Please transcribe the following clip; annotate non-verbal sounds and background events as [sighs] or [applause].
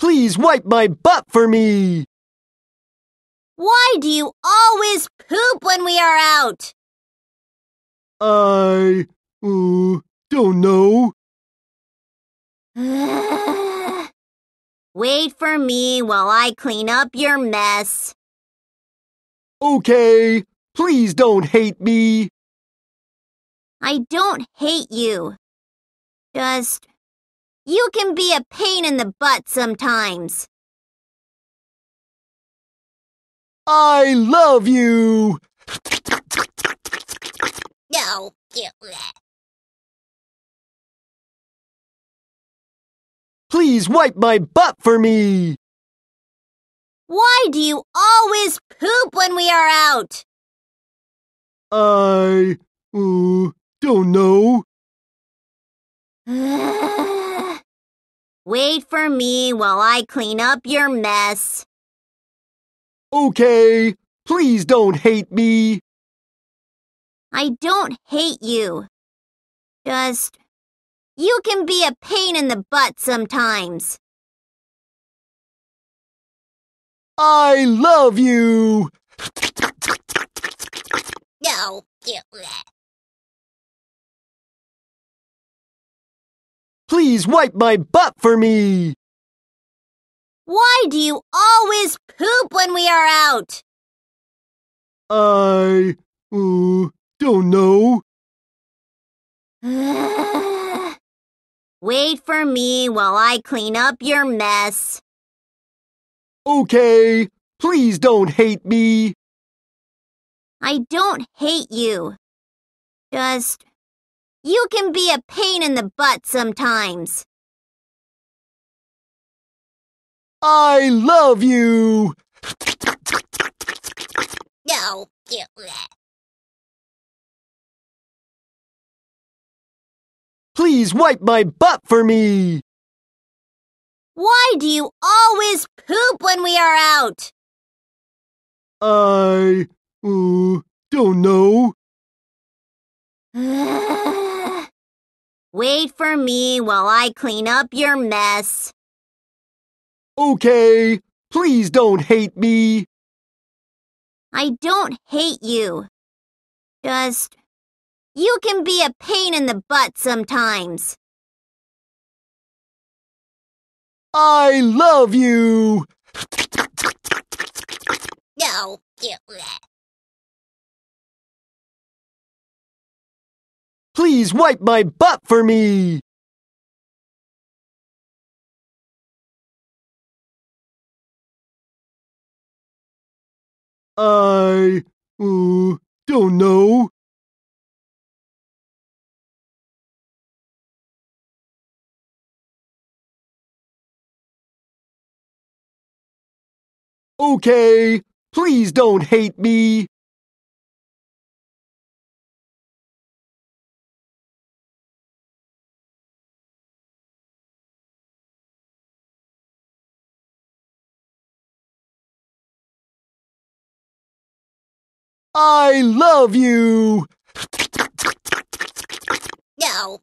Please wipe my butt for me! Why do you always poop when we are out? I... Uh, don't know. [sighs] Wait for me while I clean up your mess. Okay, please don't hate me. I don't hate you. Just you can be a pain in the butt sometimes. I love you! No. Please wipe my butt for me! Why do you always poop when we are out? I... Uh, don't know. [sighs] [sighs] [sighs] Wait for me while I clean up your mess. Okay, please don't hate me. I don't hate you. Just, you can be a pain in the butt sometimes. I love you. No. Please wipe my butt for me! Why do you always poop when we are out? I... Uh, don't know. [sighs] Wait for me while I clean up your mess. Okay, please don't hate me. I don't hate you. Just you can be a pain in the butt sometimes. I love you! No, that. Please wipe my butt for me! Why do you always poop when we are out? I... Uh, don't know. [sighs] [sighs] [sighs] Wait for me while I clean up your mess. Okay, please don't hate me. I don't hate you. Just, you can be a pain in the butt sometimes. I love you. No. Please wipe my butt for me! I... Uh, don't know. Okay, please don't hate me. I love you! No.